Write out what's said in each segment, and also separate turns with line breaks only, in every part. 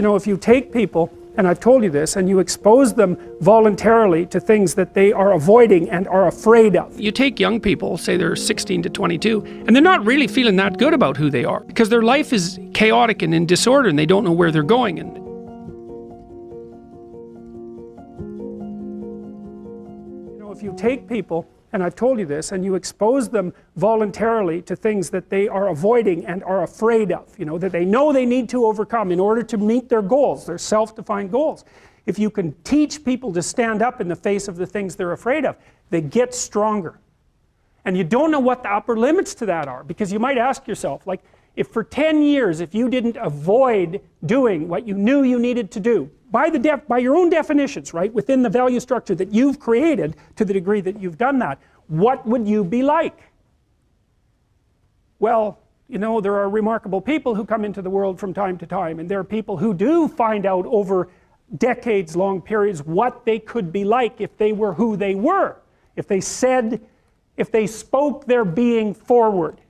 you know, if you take people, and I've told you this, and you expose them voluntarily to things that they are avoiding and are afraid of. You take young people, say they're 16 to 22, and they're not really feeling that good about who they are because their life is chaotic and in disorder and they don't know where they're going. And you know, if you take people and I've told you this, and you expose them voluntarily to things that they are avoiding and are afraid of, you know, that they know they need to overcome in order to meet their goals, their self defined goals. If you can teach people to stand up in the face of the things they're afraid of, they get stronger. And you don't know what the upper limits to that are because you might ask yourself, like, if for 10 years, if you didn't avoid doing what you knew you needed to do, by, the def- by your own definitions, right, within the value structure that you've created to the degree that you've done that, what would you be like? Well, you know, there are remarkable people who come into the world from time to time, and there are people who do find out over decades long periods what they could be like if they were who they were, if they said, if they spoke their being forward.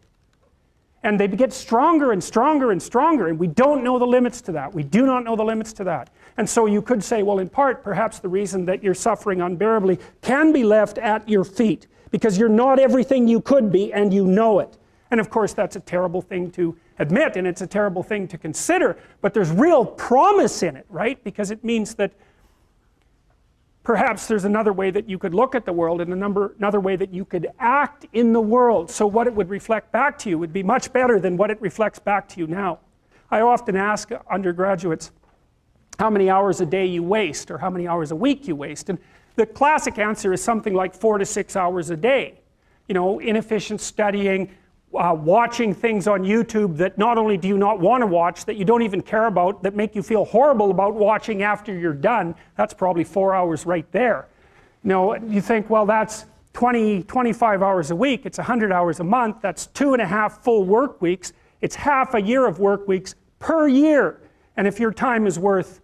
And they get stronger and stronger and stronger, and we don't know the limits to that. We do not know the limits to that. And so you could say, well, in part, perhaps the reason that you're suffering unbearably can be left at your feet because you're not everything you could be and you know it. And of course, that's a terrible thing to admit and it's a terrible thing to consider, but there's real promise in it, right? Because it means that perhaps there's another way that you could look at the world and number, another way that you could act in the world. So, what it would reflect back to you would be much better than what it reflects back to you now. I often ask undergraduates how many hours a day you waste or how many hours a week you waste. And the classic answer is something like four to six hours a day. You know, inefficient studying, uh, watching things on YouTube that not only do you not want to watch, that you don't even care about, that make you feel horrible about watching after you're done, that's probably four hours right there. You know, you think, well, that's 20, 25 hours a week, it's 100 hours a month, that's two and a half full work weeks, it's half a year of work weeks per year. And if your time is worth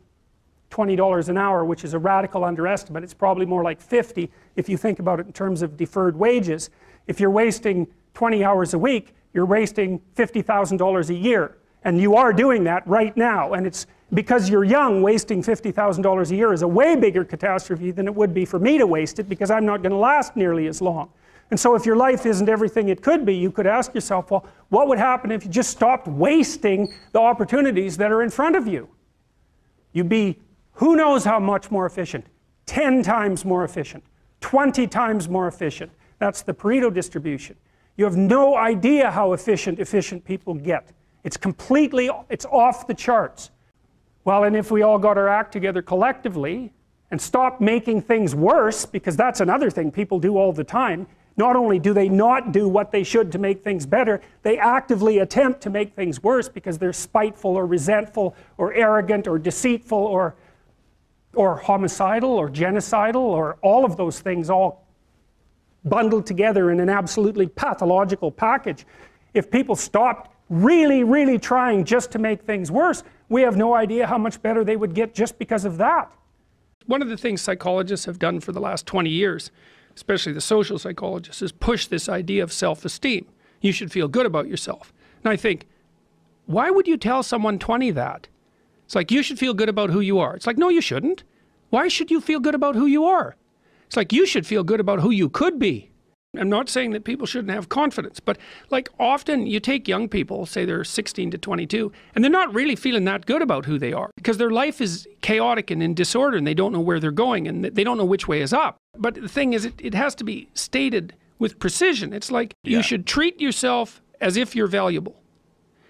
$20 an hour, which is a radical underestimate, it's probably more like 50 if you think about it in terms of deferred wages. If you're wasting 20 hours a week, you're wasting $50,000 a year. And you are doing that right now. And it's because you're young, wasting $50,000 a year is a way bigger catastrophe than it would be for me to waste it because I'm not going to last nearly as long. And so, if your life isn't everything it could be, you could ask yourself, well, what would happen if you just stopped wasting the opportunities that are in front of you? You'd be who knows how much more efficient 10 times more efficient, 20 times more efficient. That's the Pareto distribution. You have no idea how efficient efficient people get. It's completely, it's off the charts. Well, and if we all got our act together collectively and stopped making things worse, because that's another thing people do all the time, not only do they not do what they should to make things better, they actively attempt to make things worse because they're spiteful or resentful or arrogant or deceitful or, or homicidal or genocidal or all of those things all bundled together in an absolutely pathological package. If people stopped really, really trying just to make things worse, we have no idea how much better they would get just because of that. One of the things psychologists have done for the last 20 years, especially the social psychologists, is push this idea of self esteem. You should feel good about yourself. And I think, why would you tell someone 20 that? It's like, you should feel good about who you are. It's like, no, you shouldn't. Why should you feel good about who you are? It's like you should feel good about who you could be. I'm not saying that people shouldn't have confidence, but like often you take young people, say they're 16 to 22, and they're not really feeling that good about who they are because their life is chaotic and in disorder and they don't know where they're going and they don't know which way is up. But the thing is, it, it has to be stated with precision. It's like yeah. you should treat yourself as if you're valuable,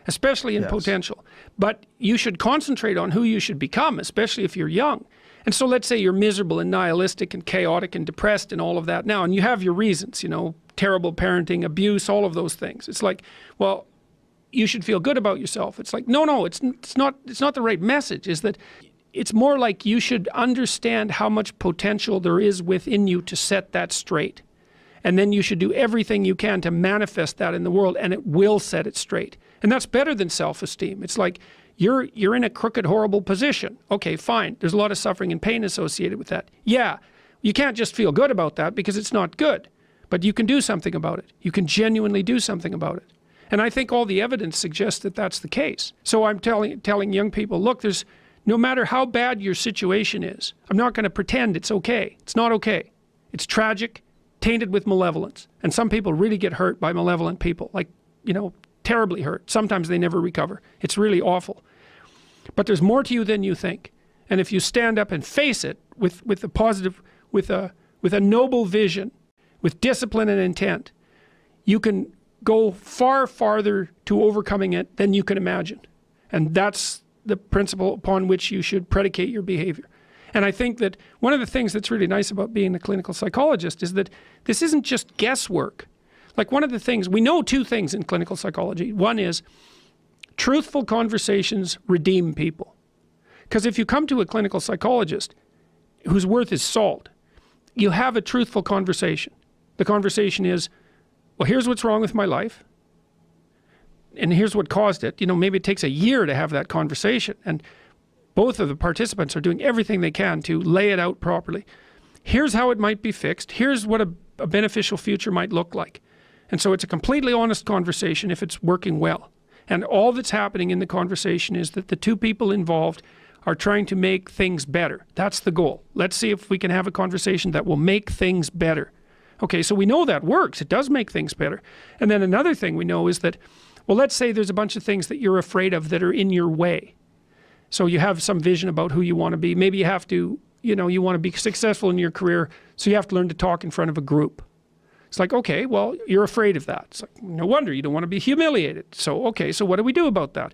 especially in yes. potential, but you should concentrate on who you should become, especially if you're young. And so let's say you're miserable and nihilistic and chaotic and depressed and all of that now, and you have your reasons, you know, terrible parenting, abuse, all of those things. It's like, well, you should feel good about yourself. It's like, no, no, it's, it's not, it's not the right message is that it's more like you should understand how much potential there is within you to set that straight. And then you should do everything you can to manifest that in the world and it will set it straight. And that's better than self esteem. It's like you're you're in a crooked, horrible position. Okay, fine. There's a lot of suffering and pain associated with that. Yeah, you can't just feel good about that because it's not good. But you can do something about it. You can genuinely do something about it. And I think all the evidence suggests that that's the case. So I'm telling telling young people, look, there's no matter how bad your situation is, I'm not going to pretend it's okay. It's not okay. It's tragic, tainted with malevolence. And some people really get hurt by malevolent people, like, you know, terribly hurt. Sometimes they never recover. It's really awful. But there's more to you than you think. And if you stand up and face it with, with a positive, with a, with a noble vision, with discipline and intent, you can go far farther to overcoming it than you can imagine. And that's the principle upon which you should predicate your behavior. And I think that one of the things that's really nice about being a clinical psychologist is that this isn't just guesswork. Like one of the things we know two things in clinical psychology. One is truthful conversations redeem people. Because if you come to a clinical psychologist whose worth is salt, you have a truthful conversation. The conversation is, well, here's what's wrong with my life and here's what caused it. You know, maybe it takes a year to have that conversation. And both of the participants are doing everything they can to lay it out properly. Here's how it might be fixed. Here's what a, a beneficial future might look like. And so it's a completely honest conversation if it's working well. And all that's happening in the conversation is that the two people involved are trying to make things better. That's the goal. Let's see if we can have a conversation that will make things better. Okay, so we know that works. It does make things better. And then another thing we know is that, well, let's say there's a bunch of things that you're afraid of that are in your way. So you have some vision about who you want to be. Maybe you have to, you know, you want to be successful in your career. So you have to learn to talk in front of a group. It's like, okay, well, you're afraid of that. It's like, no wonder you don't want to be humiliated. So, okay, so what do we do about that?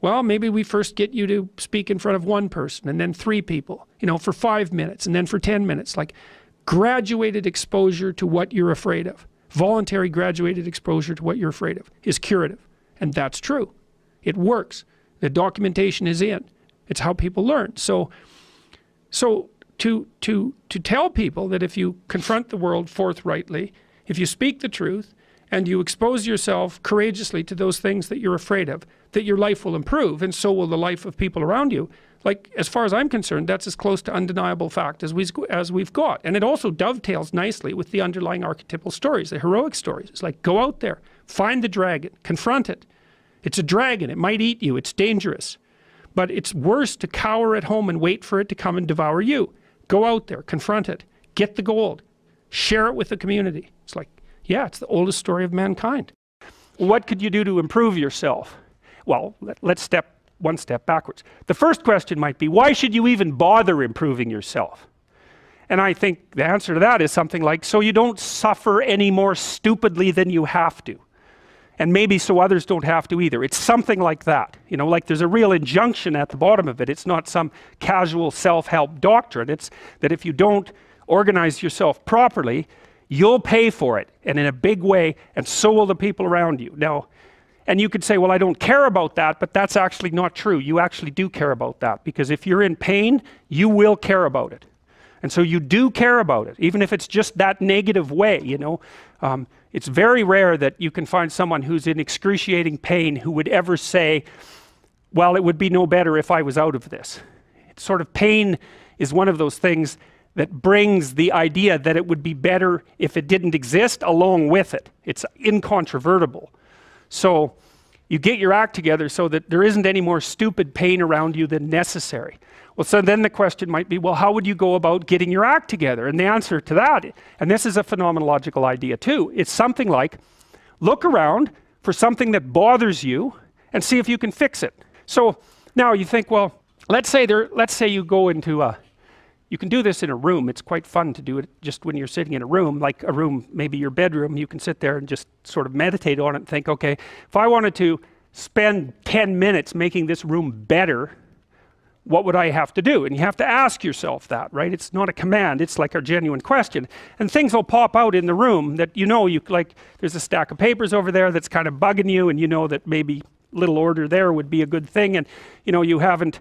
Well, maybe we first get you to speak in front of one person and then three people, you know, for five minutes and then for 10 minutes. Like graduated exposure to what you're afraid of, voluntary graduated exposure to what you're afraid of is curative. And that's true. It works. The documentation is in. It's how people learn. So, so to, to, to tell people that if you confront the world forthrightly, if you speak the truth and you expose yourself courageously to those things that you're afraid of, that your life will improve and so will the life of people around you. Like as far as I'm concerned, that's as close to undeniable fact as we as we've got. And it also dovetails nicely with the underlying archetypal stories, the heroic stories. It's like go out there, find the dragon, confront it. It's a dragon, it might eat you, it's dangerous. But it's worse to cower at home and wait for it to come and devour you. Go out there, confront it, get the gold, share it with the community. It's like, yeah, it's the oldest story of mankind. What could you do to improve yourself? Well, let, let's step one step backwards. The first question might be, why should you even bother improving yourself? And I think the answer to that is something like, so you don't suffer any more stupidly than you have to. And maybe so others don't have to either. It's something like that. You know, like there's a real injunction at the bottom of it. It's not some casual self help doctrine. It's that if you don't organize yourself properly, You'll pay for it, and in a big way, and so will the people around you. Now, and you could say, well, I don't care about that, but that's actually not true. You actually do care about that because if you're in pain, you will care about it. And so you do care about it, even if it's just that negative way, you know. Um, it's very rare that you can find someone who's in excruciating pain who would ever say, well, it would be no better if I was out of this. It's sort of pain is one of those things that brings the idea that it would be better if it didn't exist along with it. It's incontrovertible. So you get your act together so that there isn't any more stupid pain around you than necessary. Well, so then the question might be, well, how would you go about getting your act together? And the answer to that, and this is a phenomenological idea too, it's something like look around for something that bothers you and see if you can fix it. So now you think, well, let's say there, let's say you go into a, you can do this in a room. It's quite fun to do it just when you're sitting in a room, like a room, maybe your bedroom. You can sit there and just sort of meditate on it and think, okay, if I wanted to spend 10 minutes making this room better, what would I have to do? And you have to ask yourself that, right? It's not a command, it's like a genuine question. And things will pop out in the room that you know you like there's a stack of papers over there that's kind of bugging you and you know that maybe little order there would be a good thing and you know you haven't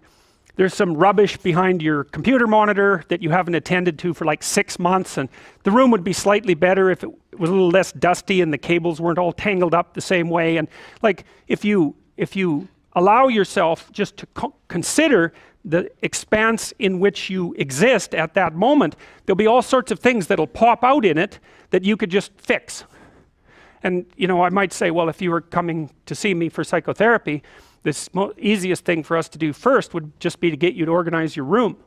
there's some rubbish behind your computer monitor that you haven't attended to for like six months, and the room would be slightly better if it was a little less dusty and the cables weren't all tangled up the same way. And like if you if you allow yourself just to co consider the expanse in which you exist at that moment, there'll be all sorts of things that'll pop out in it that you could just fix. And you know, I might say, well, if you were coming to see me for psychotherapy, the easiest thing for us to do first would just be to get you to organize your room.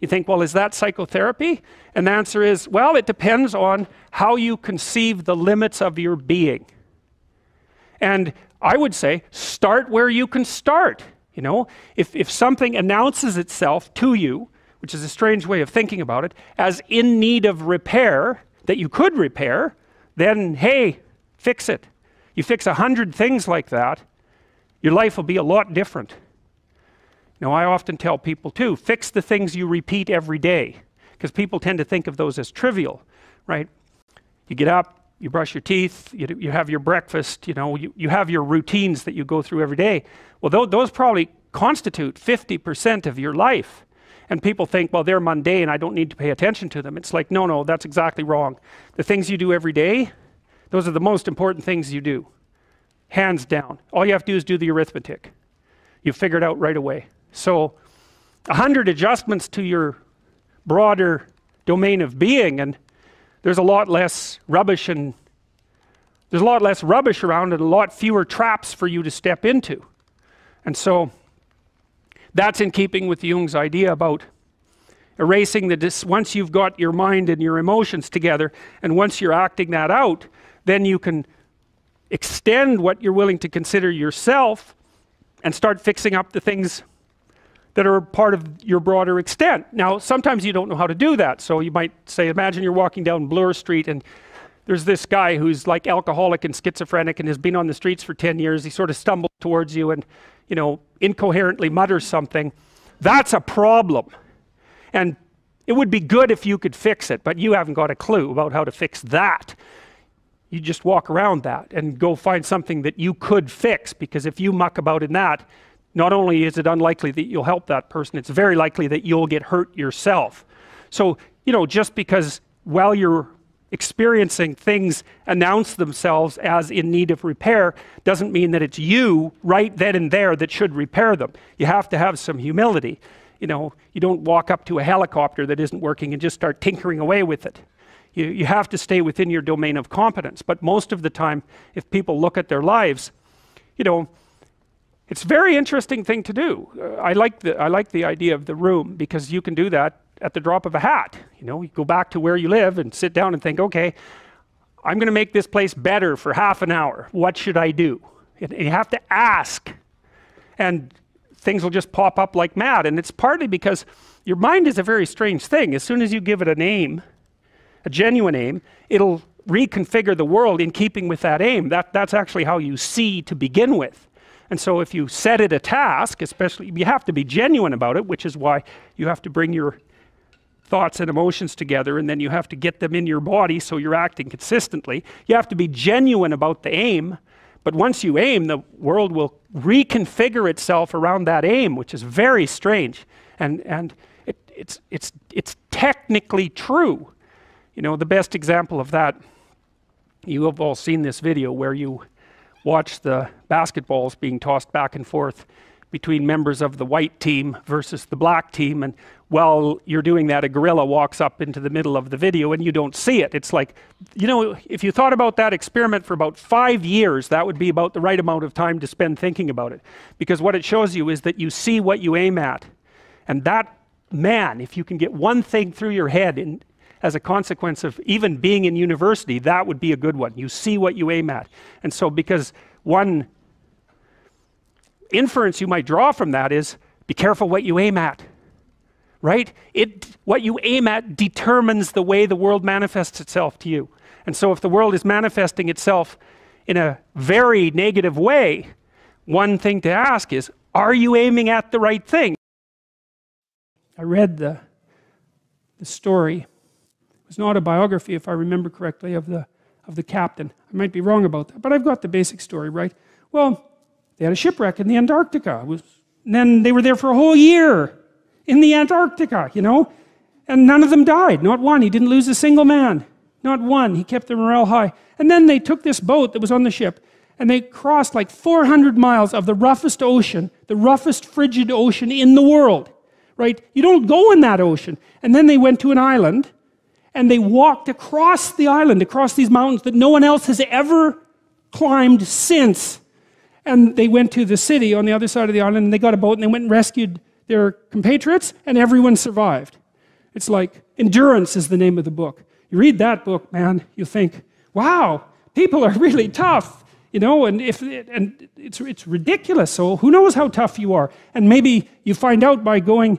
You think, well, is that psychotherapy? And the answer is, well, it depends on how you conceive the limits of your being. And I would say, start where you can start. You know, if, if something announces itself to you, which is a strange way of thinking about it, as in need of repair that you could repair, then hey, fix it. You fix a hundred things like that, your life will be a lot different. Now, I often tell people too fix the things you repeat every day, because people tend to think of those as trivial, right? You get up, you brush your teeth, you, you have your breakfast, you know, you, you have your routines that you go through every day. Well, th those probably constitute 50% of your life. And people think, well, they're mundane, I don't need to pay attention to them. It's like, no, no, that's exactly wrong. The things you do every day, those are the most important things you do hands down. All you have to do is do the arithmetic. You figure it out right away. So, 100 adjustments to your broader domain of being, and there's a lot less rubbish and there's a lot less rubbish around and a lot fewer traps for you to step into. And so, that's in keeping with Jung's idea about erasing the dis once you've got your mind and your emotions together, and once you're acting that out, then you can extend what you're willing to consider yourself and start fixing up the things that are part of your broader extent. Now, sometimes you don't know how to do that. So you might say, imagine you're walking down Bloor Street and there's this guy who's like alcoholic and schizophrenic and has been on the streets for 10 years. He sort of stumbles towards you and, you know, incoherently mutters something. That's a problem. And it would be good if you could fix it, but you haven't got a clue about how to fix that you just walk around that and go find something that you could fix because if you muck about in that, not only is it unlikely that you'll help that person, it's very likely that you'll get hurt yourself. So, you know, just because while you're experiencing things announce themselves as in need of repair doesn't mean that it's you right then and there that should repair them. You have to have some humility. You know, you don't walk up to a helicopter that isn't working and just start tinkering away with it. You, you have to stay within your domain of competence. But most of the time, if people look at their lives, you know, it's a very interesting thing to do. Uh, I like the I like the idea of the room because you can do that at the drop of a hat. You know, you go back to where you live and sit down and think, okay, I'm going to make this place better for half an hour. What should I do? And you have to ask, and things will just pop up like mad. And it's partly because your mind is a very strange thing. As soon as you give it a name, a genuine aim, it'll reconfigure the world in keeping with that aim. That, that's actually how you see to begin with. And so if you set it a task, especially, you have to be genuine about it, which is why you have to bring your thoughts and emotions together and then you have to get them in your body so you're acting consistently. You have to be genuine about the aim, but once you aim, the world will reconfigure itself around that aim, which is very strange. And, and it, it's, it's, it's technically true, you know, the best example of that, you have all seen this video where you watch the basketballs being tossed back and forth between members of the white team versus the black team. And while you're doing that, a gorilla walks up into the middle of the video and you don't see it. It's like, you know, if you thought about that experiment for about five years, that would be about the right amount of time to spend thinking about it. Because what it shows you is that you see what you aim at. And that man, if you can get one thing through your head in as a consequence of even being in university, that would be a good one. You see what you aim at. And so, because one inference you might draw from that is be careful what you aim at. Right? It, what you aim at determines the way the world manifests itself to you. And so, if the world is manifesting itself in a very negative way, one thing to ask is are you aiming at the right thing? I read the, the story was not autobiography, if I remember correctly, of the, of the captain. I might be wrong about that, but I've got the basic story right. Well, they had a shipwreck in the Antarctica. Was, and then they were there for a whole year in the Antarctica, you know? And none of them died, not one. He didn't lose a single man, not one. He kept the morale high. And then they took this boat that was on the ship and they crossed like 400 miles of the roughest ocean, the roughest frigid ocean in the world, right? You don't go in that ocean. And then they went to an island and they walked across the island, across these mountains that no one else has ever climbed since. And they went to the city on the other side of the island and they got a boat and they went and rescued their compatriots, and everyone survived. It's like Endurance is the name of the book. You read that book, man, you think, wow, people are really tough. You know, and if and it's it's ridiculous. So who knows how tough you are? And maybe you find out by going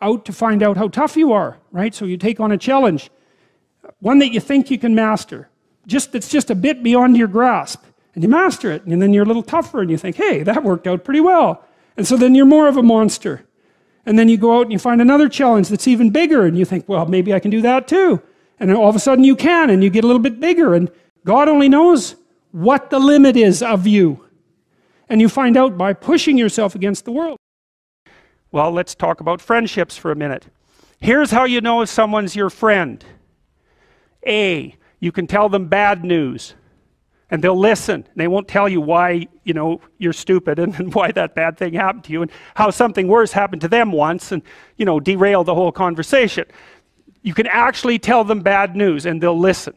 out to find out how tough you are, right? So you take on a challenge one that you think you can master, just that's just a bit beyond your grasp, and you master it, and then you're a little tougher, and you think, hey, that worked out pretty well. And so then you're more of a monster. And then you go out and you find another challenge that's even bigger, and you think, well, maybe I can do that too. And all of a sudden you can, and you get a little bit bigger, and God only knows what the limit is of you. And you find out by pushing yourself against the world. Well, let's talk about friendships for a minute. Here's how you know if someone's your friend. A, you can tell them bad news and they'll listen. They won't tell you why, you know, you're stupid and, and, why that bad thing happened to you and how something worse happened to them once and, you know, derail the whole conversation. You can actually tell them bad news and they'll listen.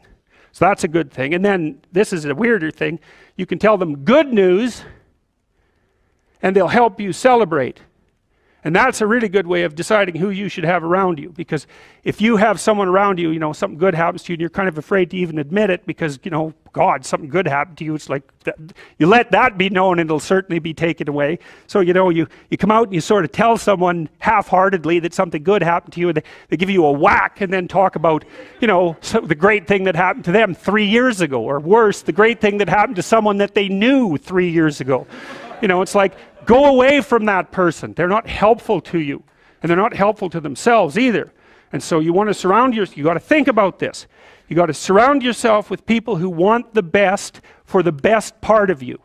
So that's a good thing. And then this is a weirder thing. You can tell them good news and they'll help you celebrate. And that's a really good way of deciding who you should have around you. Because if you have someone around you, you know, something good happens to you and you're kind of afraid to even admit it because, you know, God, something good happened to you. It's like that, you let that be known and it'll certainly be taken away. So, you know, you, you come out and you sort of tell someone half heartedly that something good happened to you and they, they give you a whack and then talk about, you know, so the great thing that happened to them three years ago or worse, the great thing that happened to someone that they knew three years ago. You know, it's like Go away from that person. They're not helpful to you, and they're not helpful to themselves either. And so you want to surround yourself, you got to think about this. You got to surround yourself with people who want the best for the best part of you.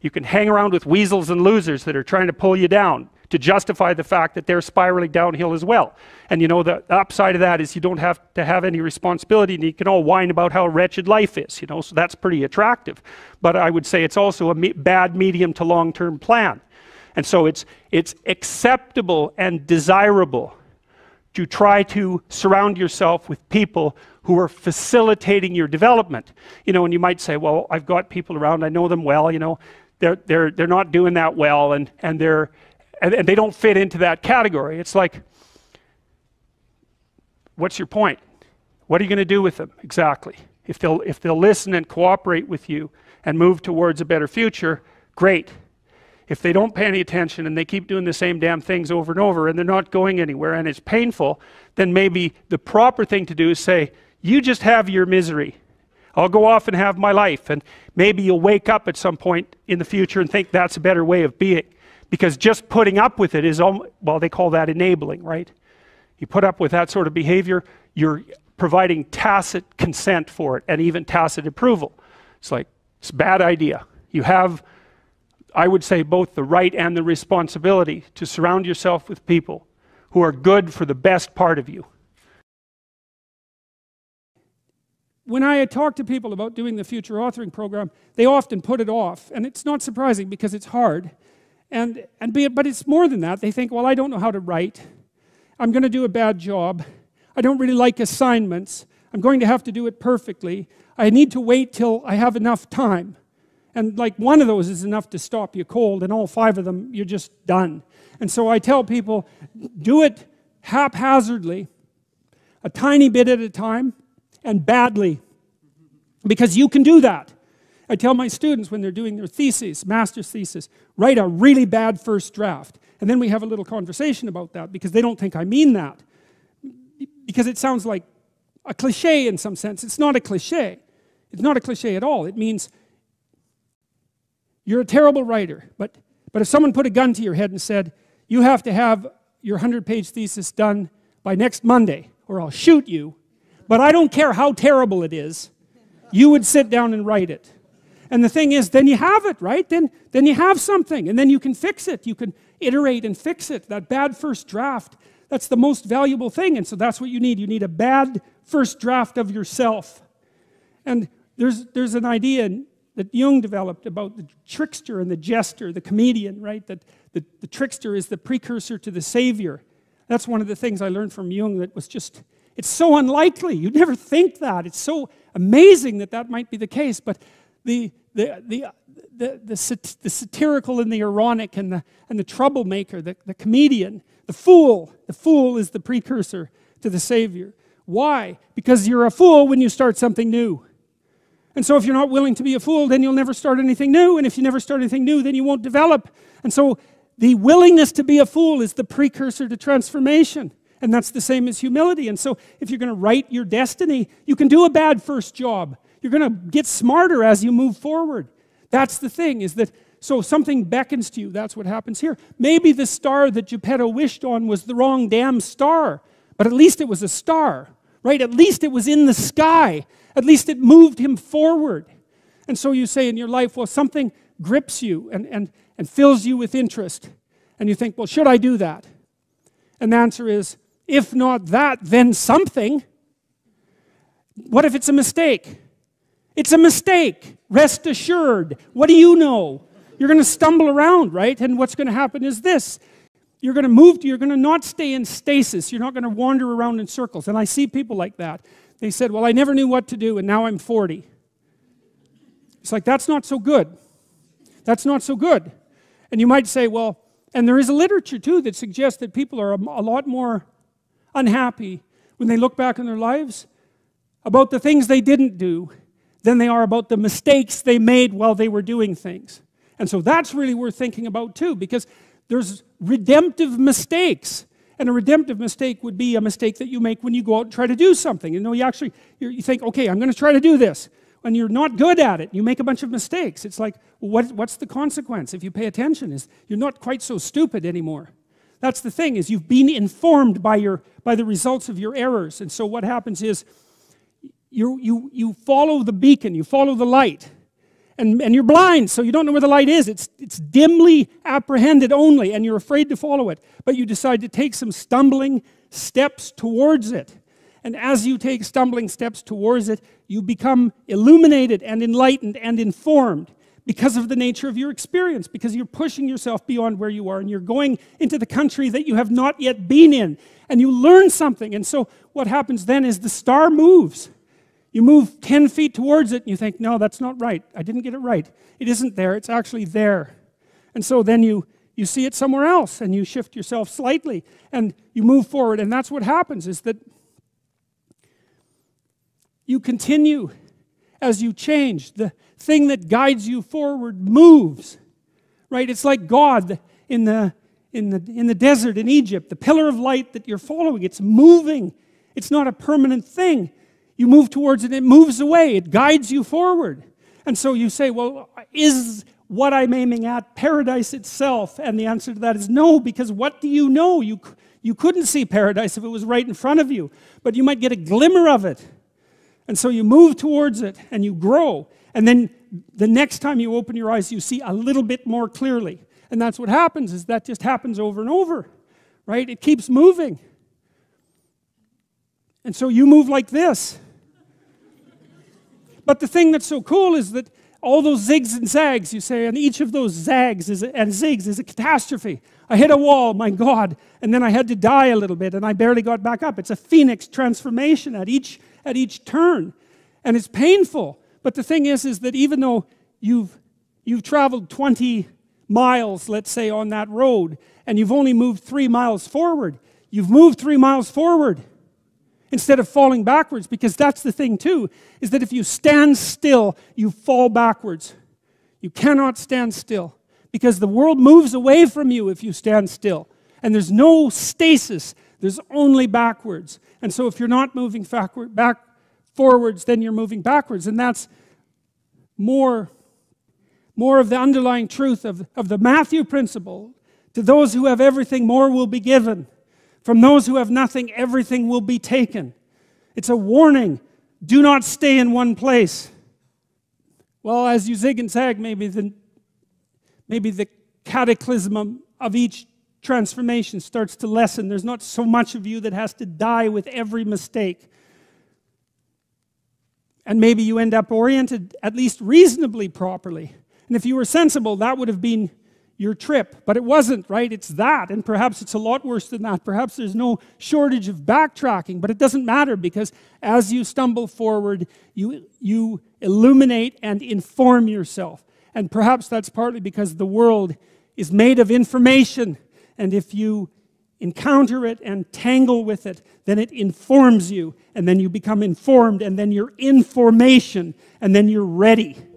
You can hang around with weasels and losers that are trying to pull you down to justify the fact that they're spiraling downhill as well. And you know, the upside of that is you don't have to have any responsibility and you can all whine about how wretched life is, you know, so that's pretty attractive. But I would say it's also a me bad medium to long term plan. And so it's, it's acceptable and desirable to try to surround yourself with people who are facilitating your development. You know, and you might say, well, I've got people around, I know them well, you know, they're, they're, they're not doing that well, and, and they're, and, and they don't fit into that category. It's like, what's your point? What are you going to do with them exactly? If they'll, if they'll listen and cooperate with you and move towards a better future, great. If they don't pay any attention and they keep doing the same damn things over and over and they're not going anywhere and it's painful, then maybe the proper thing to do is say, You just have your misery. I'll go off and have my life. And maybe you'll wake up at some point in the future and think that's a better way of being. Because just putting up with it is, well, they call that enabling, right? You put up with that sort of behavior, you're providing tacit consent for it and even tacit approval. It's like, it's a bad idea. You have, I would say, both the right and the responsibility to surround yourself with people who are good for the best part of you. When I had talked to people about doing the future authoring program, they often put it off, and it's not surprising because it's hard. And, and be, but it's more than that. They think, well, I don't know how to write. I'm going to do a bad job. I don't really like assignments. I'm going to have to do it perfectly. I need to wait till I have enough time. And like one of those is enough to stop you cold, and all five of them, you're just done. And so I tell people do it haphazardly, a tiny bit at a time, and badly, because you can do that. I tell my students when they're doing their thesis, master's thesis, write a really bad first draft. And then we have a little conversation about that because they don't think I mean that. Because it sounds like a cliche in some sense. It's not a cliche. It's not a cliche at all. It means you're a terrible writer, but, but if someone put a gun to your head and said, you have to have your 100 page thesis done by next Monday or I'll shoot you, but I don't care how terrible it is, you would sit down and write it. And the thing is, then you have it, right? Then, then you have something, and then you can fix it. You can iterate and fix it. That bad first draft, that's the most valuable thing. And so that's what you need. You need a bad first draft of yourself. And there's, there's an idea that Jung developed about the trickster and the jester, the comedian, right? That the, the trickster is the precursor to the savior. That's one of the things I learned from Jung that was just, it's so unlikely. You'd never think that. It's so amazing that that might be the case. But the, the, the, the, the, sat, the, satirical and the ironic and the, and the troublemaker, the, the comedian, the fool. The fool is the precursor to the Savior. Why? Because you're a fool when you start something new. And so, if you're not willing to be a fool, then you'll never start anything new. And if you never start anything new, then you won't develop. And so, the willingness to be a fool is the precursor to transformation. And that's the same as humility. And so, if you're going to write your destiny, you can do a bad first job. You're going to get smarter as you move forward. That's the thing, is that so something beckons to you. That's what happens here. Maybe the star that Geppetto wished on was the wrong damn star, but at least it was a star, right? At least it was in the sky. At least it moved him forward. And so you say in your life, well, something grips you and, and, and fills you with interest. And you think, well, should I do that? And the answer is, if not that, then something. What if it's a mistake? It's a mistake. Rest assured. What do you know? You're going to stumble around, right? And what's going to happen is this you're going to move to, you're going to not stay in stasis. You're not going to wander around in circles. And I see people like that. They said, Well, I never knew what to do, and now I'm 40. It's like, that's not so good. That's not so good. And you might say, Well, and there is a literature too that suggests that people are a, a lot more unhappy when they look back on their lives about the things they didn't do than they are about the mistakes they made while they were doing things. And so that's really worth thinking about too, because there's redemptive mistakes. And a redemptive mistake would be a mistake that you make when you go out and try to do something. You know, you actually you think, okay, I'm going to try to do this, and you're not good at it. You make a bunch of mistakes. It's like, what, what's the consequence if you pay attention? Is you're not quite so stupid anymore. That's the thing is you've been informed by your by the results of your errors. And so what happens is you, you, you follow the beacon, you follow the light. And, and you're blind, so you don't know where the light is. It's, it's dimly apprehended only, and you're afraid to follow it. But you decide to take some stumbling steps towards it. And as you take stumbling steps towards it, you become illuminated and enlightened and informed because of the nature of your experience, because you're pushing yourself beyond where you are and you're going into the country that you have not yet been in. And you learn something. And so what happens then is the star moves. You move 10 feet towards it and you think, no, that's not right. I didn't get it right. It isn't there, it's actually there. And so then you, you see it somewhere else and you shift yourself slightly and you move forward. And that's what happens is that you continue as you change. The thing that guides you forward moves. Right? It's like God in the in the in the desert in Egypt, the pillar of light that you're following, it's moving. It's not a permanent thing you move towards it, it moves away, it guides you forward. And so you say, well, is what I'm aiming at paradise itself? And the answer to that is no, because what do you know? You, you couldn't see paradise if it was right in front of you, but you might get a glimmer of it. And so you move towards it and you grow. And then the next time you open your eyes, you see a little bit more clearly. And that's what happens, is that just happens over and over, right? It keeps moving. And so you move like this. But the thing that's so cool is that all those zigs and zags, you say, and each of those zags is a, and zigs is a catastrophe. I hit a wall, my God, and then I had to die a little bit, and I barely got back up. It's a phoenix transformation at each, at each turn, and it's painful. But the thing is, is that even though you've, you've traveled 20 miles, let's say, on that road, and you've only moved three miles forward, you've moved three miles forward, instead of falling backwards because that's the thing too is that if you stand still you fall backwards you cannot stand still because the world moves away from you if you stand still and there's no stasis there's only backwards and so if you're not moving backward, back forwards then you're moving backwards and that's more more of the underlying truth of, of the matthew principle to those who have everything more will be given from those who have nothing, everything will be taken. It's a warning. Do not stay in one place. Well, as you zig and zag, maybe the, maybe the cataclysm of each transformation starts to lessen. There's not so much of you that has to die with every mistake. And maybe you end up oriented at least reasonably properly. And if you were sensible, that would have been your trip. But it wasn't, right? It's that. And perhaps it's a lot worse than that. Perhaps there's no shortage of backtracking, but it doesn't matter because as you stumble forward, you, you illuminate and inform yourself. And perhaps that's partly because the world is made of information. And if you encounter it and tangle with it, then it informs you. And then you become informed. And then you're information. And then you're ready.